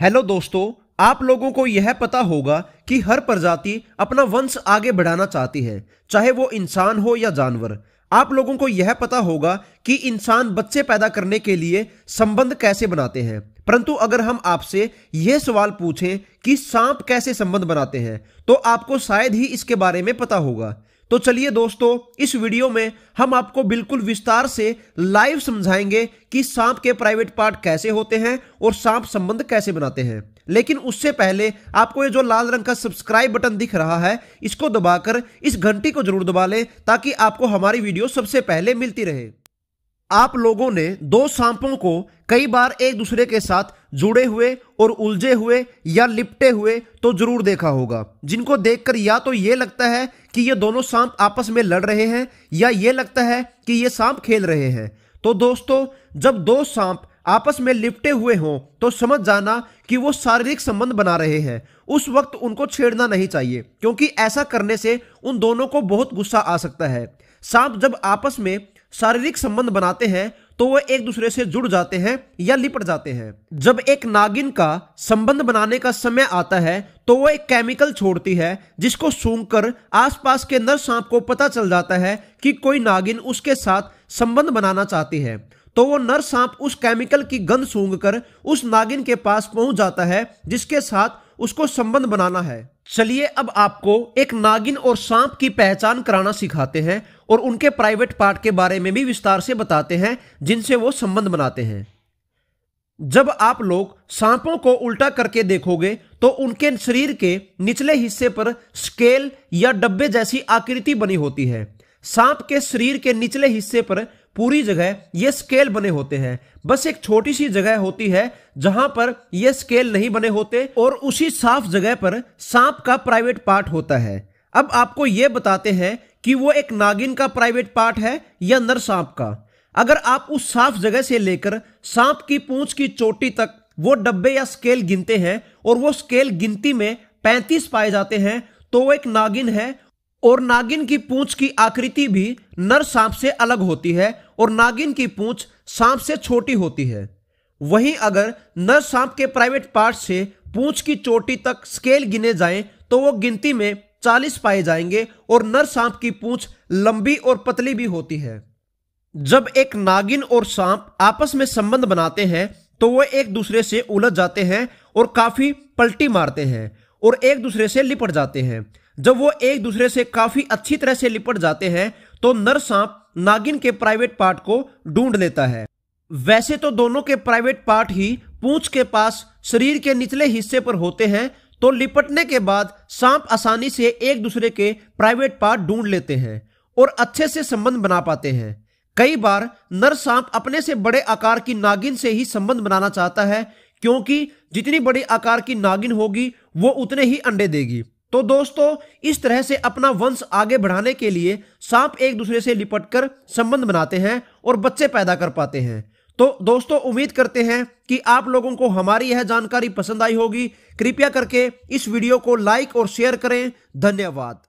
hello दोस्तों आप लोगों को यह पता होगा कि हर प्रजाति अपना वंश आगे बढ़ाना चाहती है चाहे वो इंसान हो या जानवर आप लोगों को यह पता होगा कि इंसान बच्चे पैदा करने के लिए संबंध कैसे बनाते हैं परंतु अगर हम आपसे यह सवाल पूछें कि सांप कैसे संबंध बनाते हैं तो आपको शायद ही इसके बारे में पता होगा तो चलिए दोस्तों इस वीडियो में हम आपको बिल्कुल विस्तार से लाइव समझाएंगे कि सांप के प्राइवेट पार्ट कैसे होते हैं और सांप संबंध कैसे बनाते हैं लेकिन उससे पहले आपको ये जो लाल रंग का सब्सक्राइब बटन दिख रहा है इसको दबाकर इस घंटी को जरूर दबा लें ताकि आपको हमारी वीडियो सबसे पहले मिलती रहे आप लोगों ने दो सांपों को कई बार एक दूसरे के साथ जुड़े हुए और उलझे हुए या लिपटे हुए तो जरूर देखा होगा जिनको देखकर या तो ये लगता है कि ये दोनों सांप आपस में लड़ रहे हैं या ये लगता है कि ये सांप खेल रहे हैं तो दोस्तों जब दो सांप आपस में लिपटे हुए हों तो समझ जाना कि वो शारीरिक संबंध बना रहे हैं उस वक्त उनको छेड़ना नहीं चाहिए क्योंकि ऐसा करने से उन दोनों को बहुत गुस्सा आ सकता है सांप जब आपस में शारीरिक संबंध बनाते हैं तो वह एक दूसरे से जुड़ जाते हैं या लिपट जाते हैं जब एक नागिन का संबंध बनाने का समय आता है तो वह एक केमिकल छोड़ती है जिसको सूंघकर आसपास के नर सांप को पता चल जाता है कि कोई नागिन उसके साथ संबंध बनाना चाहती है तो वो नर सांप उस केमिकल की गंध सूंघकर उस नागिन के पास पहुंच जाता है जिसके साथ उसको संबंध बनाना है चलिए अब आपको एक नागिन और सांप की पहचान कराना सिखाते हैं और उनके प्राइवेट पार्ट के बारे में भी विस्तार से बताते हैं जिनसे वो संबंध बनाते हैं जब आप लोग सांपों को उल्टा करके देखोगे तो उनके शरीर के निचले हिस्से पर स्केल या डब्बे जैसी आकृति बनी होती है सांप के शरीर के निचले हिस्से पर पूरी जगह ये स्केल बने होते हैं बस एक छोटी सी जगह होती है जहां पर ये स्केल नहीं बने होते और उसी साफ जगह पर सांप का प्राइवेट पार्ट होता है अब आपको ये बताते हैं कि वो एक नागिन का प्राइवेट पार्ट है या नर सांप का अगर आप उस साफ जगह से लेकर सांप की पूंछ की चोटी तक वो डब्बे या स्केल गिनते हैं और वो स्केल गिनती में पैंतीस पाए जाते हैं तो वो एक नागिन है और नागिन की पूंछ की आकृति भी नर सांप से अलग होती है और नागिन की पूंछ सांप से छोटी होती है वहीं अगर नर सांप के प्राइवेट पार्ट से पूंछ की चोटी तक स्केल गिने जाएं तो वो गिनती में चालीस पाए जाएंगे और नर सांप की पूंछ लंबी और पतली भी होती है जब एक नागिन और सांप आपस में संबंध बनाते हैं तो वह एक दूसरे से उलझ जाते हैं और काफी पलटी मारते हैं और एक दूसरे से लिपट जाते हैं जब वो एक दूसरे से काफी अच्छी तरह से लिपट जाते हैं तो नर सांप नागिन के प्राइवेट पार्ट को ढूंढ लेता है वैसे तो दोनों के प्राइवेट पार्ट ही पूंछ के पास शरीर के निचले हिस्से पर होते हैं तो लिपटने के बाद सांप आसानी से एक दूसरे के प्राइवेट पार्ट ढूंढ लेते हैं और अच्छे से संबंध बना पाते हैं कई बार नर सांप अपने से बड़े आकार की नागिन से ही संबंध बनाना चाहता है क्योंकि जितनी बड़ी आकार की नागिन होगी वो उतने ही अंडे देगी तो दोस्तों इस तरह से अपना वंश आगे बढ़ाने के लिए सांप एक दूसरे से लिपटकर संबंध बनाते हैं और बच्चे पैदा कर पाते हैं तो दोस्तों उम्मीद करते हैं कि आप लोगों को हमारी यह जानकारी पसंद आई होगी कृपया करके इस वीडियो को लाइक और शेयर करें धन्यवाद